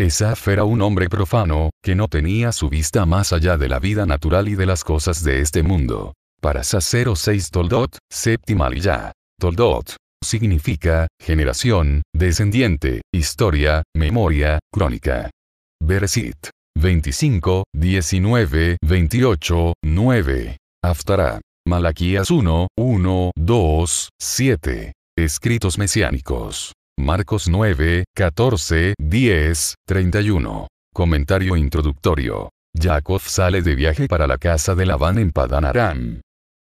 Esaf era un hombre profano, que no tenía su vista más allá de la vida natural y de las cosas de este mundo. Para Sacero 6 Toldot, séptima ya. Toldot. Significa, generación, descendiente, historia, memoria, crónica. Beresit. 25, 19, 28, 9. Aftará. Malaquías 1, 1, 2, 7. Escritos mesiánicos. Marcos 9, 14, 10, 31. Comentario introductorio. Jacob sale de viaje para la casa de Labán en Padan Aram.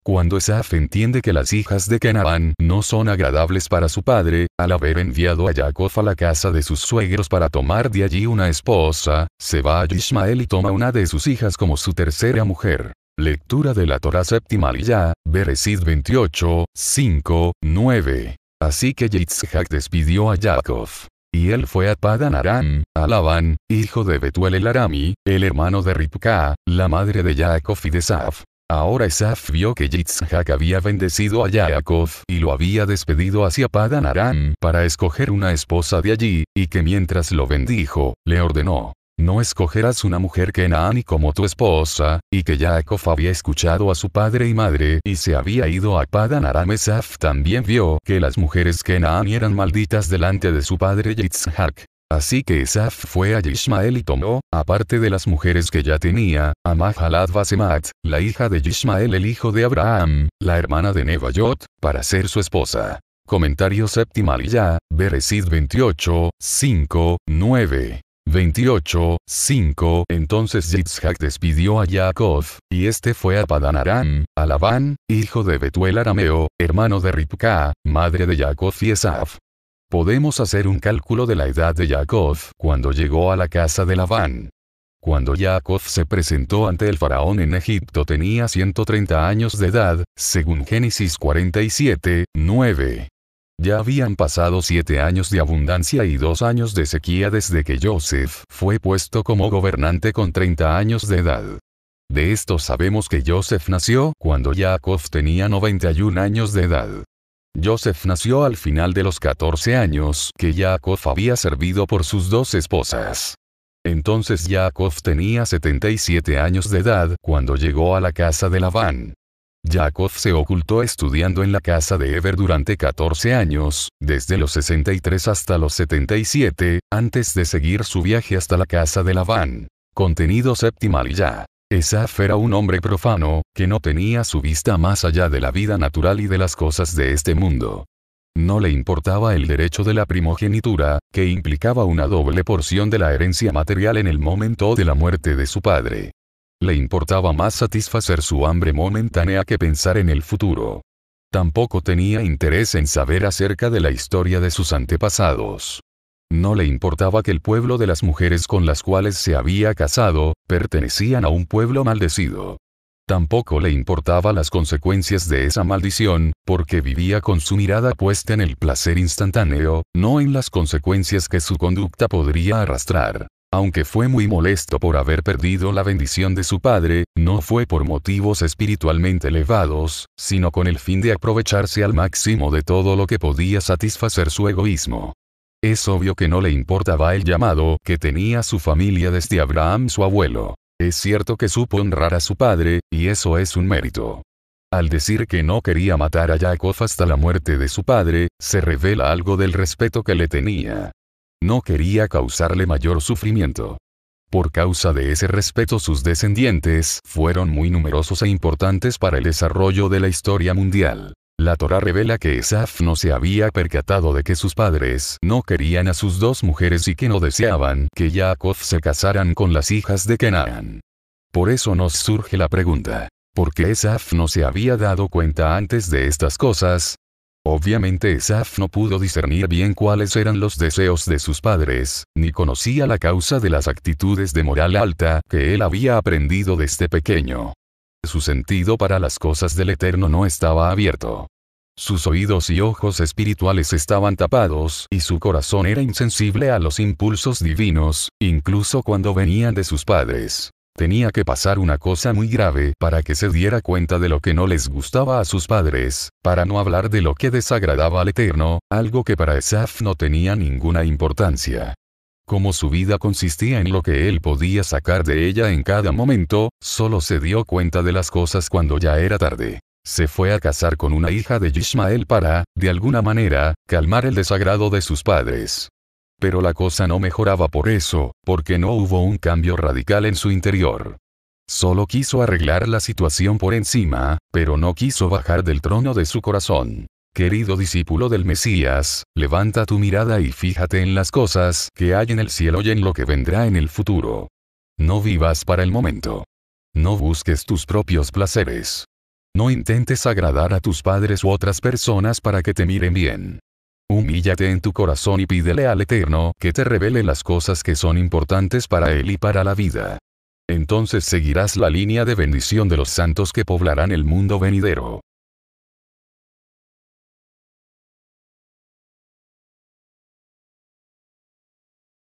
Cuando Esaf entiende que las hijas de Canaán no son agradables para su padre, al haber enviado a Jacob a la casa de sus suegros para tomar de allí una esposa, se va a Ismael y toma una de sus hijas como su tercera mujer. Lectura de la Torah séptima ya, Beresid 28, 5, 9. Así que Yitzhak despidió a Jacob. Y él fue a Padan Aram, a Labán, hijo de Betuel el Arami, el hermano de Ripka, la madre de Jacob y de Saf. Ahora Esaf vio que Yitzhak había bendecido a Yaakov y lo había despedido hacia Padan Aram para escoger una esposa de allí, y que mientras lo bendijo, le ordenó, no escogerás una mujer que Naani como tu esposa, y que Jacob había escuchado a su padre y madre y se había ido a Padan Aram Esaf también vio que las mujeres que Naani eran malditas delante de su padre Yitzhak. Así que Esaf fue a Yishmael y tomó, aparte de las mujeres que ya tenía, a Mahalad Basemat, la hija de Yishmael el hijo de Abraham, la hermana de Nebayot, para ser su esposa. Comentario y ya, Veresid 28, 5, 9. 28, 5 Entonces Yitzhak despidió a Jacob, y este fue a Padanarán, a Labán, hijo de Betuel Arameo, hermano de Ripka, madre de Jacob y Esaf. Podemos hacer un cálculo de la edad de Jacob cuando llegó a la casa de Labán. Cuando Jacob se presentó ante el faraón en Egipto tenía 130 años de edad, según Génesis 47, 9. Ya habían pasado siete años de abundancia y dos años de sequía desde que Joseph fue puesto como gobernante con 30 años de edad. De esto sabemos que Joseph nació cuando Jacob tenía 91 años de edad. Joseph nació al final de los 14 años que Yaakov había servido por sus dos esposas. Entonces Yaakov tenía 77 años de edad cuando llegó a la casa de Labán. Jacob se ocultó estudiando en la casa de Ever durante 14 años, desde los 63 hasta los 77, antes de seguir su viaje hasta la casa de Laván. Contenido y ya. Esaf era un hombre profano, que no tenía su vista más allá de la vida natural y de las cosas de este mundo. No le importaba el derecho de la primogenitura, que implicaba una doble porción de la herencia material en el momento de la muerte de su padre. Le importaba más satisfacer su hambre momentánea que pensar en el futuro. Tampoco tenía interés en saber acerca de la historia de sus antepasados. No le importaba que el pueblo de las mujeres con las cuales se había casado, pertenecían a un pueblo maldecido. Tampoco le importaba las consecuencias de esa maldición, porque vivía con su mirada puesta en el placer instantáneo, no en las consecuencias que su conducta podría arrastrar. Aunque fue muy molesto por haber perdido la bendición de su padre, no fue por motivos espiritualmente elevados, sino con el fin de aprovecharse al máximo de todo lo que podía satisfacer su egoísmo. Es obvio que no le importaba el llamado que tenía su familia desde Abraham su abuelo. Es cierto que supo honrar a su padre, y eso es un mérito. Al decir que no quería matar a Jacob hasta la muerte de su padre, se revela algo del respeto que le tenía. No quería causarle mayor sufrimiento. Por causa de ese respeto sus descendientes fueron muy numerosos e importantes para el desarrollo de la historia mundial. La Torah revela que Esaf no se había percatado de que sus padres no querían a sus dos mujeres y que no deseaban que Jacob se casaran con las hijas de Kenan. Por eso nos surge la pregunta, ¿por qué Esaf no se había dado cuenta antes de estas cosas? Obviamente Esaf no pudo discernir bien cuáles eran los deseos de sus padres, ni conocía la causa de las actitudes de moral alta que él había aprendido desde pequeño. Su sentido para las cosas del Eterno no estaba abierto. Sus oídos y ojos espirituales estaban tapados y su corazón era insensible a los impulsos divinos, incluso cuando venían de sus padres tenía que pasar una cosa muy grave para que se diera cuenta de lo que no les gustaba a sus padres, para no hablar de lo que desagradaba al Eterno, algo que para Esaf no tenía ninguna importancia. Como su vida consistía en lo que él podía sacar de ella en cada momento, solo se dio cuenta de las cosas cuando ya era tarde. Se fue a casar con una hija de Ismael para, de alguna manera, calmar el desagrado de sus padres. Pero la cosa no mejoraba por eso, porque no hubo un cambio radical en su interior. Solo quiso arreglar la situación por encima, pero no quiso bajar del trono de su corazón. Querido discípulo del Mesías, levanta tu mirada y fíjate en las cosas que hay en el cielo y en lo que vendrá en el futuro. No vivas para el momento. No busques tus propios placeres. No intentes agradar a tus padres u otras personas para que te miren bien. Humíllate en tu corazón y pídele al Eterno que te revele las cosas que son importantes para Él y para la vida. Entonces seguirás la línea de bendición de los santos que poblarán el mundo venidero.